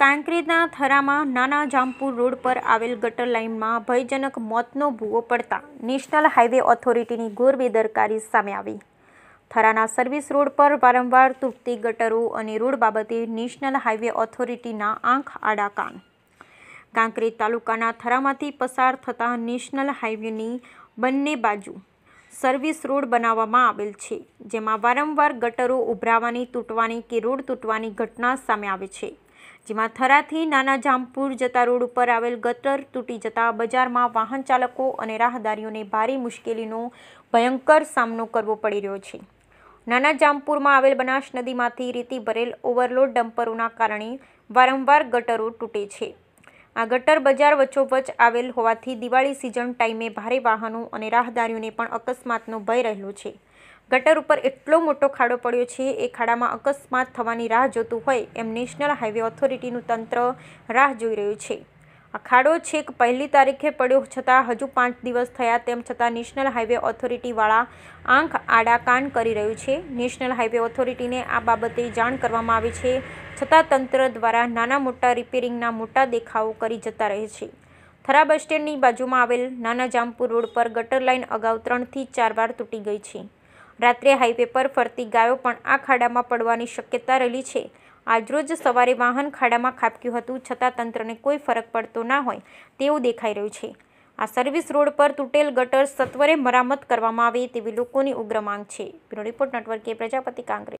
કાંકરેજના થરામાં નાના જામપુર રોડ પર આવેલ ગટર લાઇનમાં ભયજનક મોતનો ભૂવો પડતા નેશનલ હાઇવે ઓથોરિટીની ઘોર બેદરકારી સામે આવી થરાના સર્વિસ રોડ પર વારંવાર તૂટતી ગટરો અને રોડ બાબતે નેશનલ હાઇવે ઓથોરિટીના આંખ આડા કાન કાંકરેજ તાલુકાના થરામાંથી પસાર થતા નેશનલ હાઇવેની બંને બાજુ સર્વિસ રોડ બનાવવામાં આવેલ છે જેમાં વારંવાર ગટરો ઉભરાવાની તૂટવાની કે રોડ તૂટવાની ઘટના સામે આવે છે જેમાં થરાથી નાના જામપુર જતા રોડ ઉપર આવેલ ગટર તૂટી જતા બજારમાં વાહન ચાલકો અને રાહદારીઓને ભારે મુશ્કેલીનો ભયંકર સામનો કરવો પડી રહ્યો છે નાના જામપુરમાં આવેલ બનાસ નદીમાંથી રેતી ભરેલ ઓવરલોડ ડમ્પરોના કારણે વારંવાર ગટરો તૂટે છે આ ગટર બજાર વચ્ચોવચ આવેલ હોવાથી દિવાળી સિઝન ટાઈમે ભારે વાહનો અને રાહદારીઓને પણ અકસ્માતનો ભય રહેલો છે ગટર ઉપર એટલો મોટો ખાડો પડ્યો છે એ ખાડામાં અકસ્માત થવાની રાહ જોતું હોય એમ નેશનલ હાઈવે ઓથોરિટીનું તંત્ર રાહ જોઈ રહ્યું છે અખાડો છેક પહેલી તારીખે પડ્યો છતાં હજુ પાંચ દિવસ થયા તેમ છતાં નેશનલ હાઈવે ઓથોરિટીવાળા આંખ આડા કાન કરી રહ્યું છે નેશનલ હાઈવે ઓથોરિટીને આ બાબતે જાણ કરવામાં આવી છે છતાં તંત્ર દ્વારા નાના મોટા રિપેરિંગના મોટા દેખાવો કરી જતા રહે છે થરા બસ સ્ટેન્ડની બાજુમાં આવેલ નાના જામપુર રોડ પર ગટર લાઇન અગાઉ ત્રણથી ચાર વાર તૂટી ગઈ છે રાત્રે હાઈવે પર ફરતી ગાયો પણ આ ખાડામાં પડવાની શક્યતા રહેલી છે આજરોજ સવારે વાહન ખાડામાં ખાબક્યું હતું છતાં તંત્રને કોઈ ફરક પડતો ના હોય તેવું દેખાઈ રહ્યું છે આ સર્વિસ રોડ પર તૂટેલ ગટર સત્વરે મરામત કરવામાં આવે તેવી લોકોની ઉગ્ર માંગ છે બ્યુરો રિપોર્ટ નેટવર્કે પ્રજાપતિ કાંકરે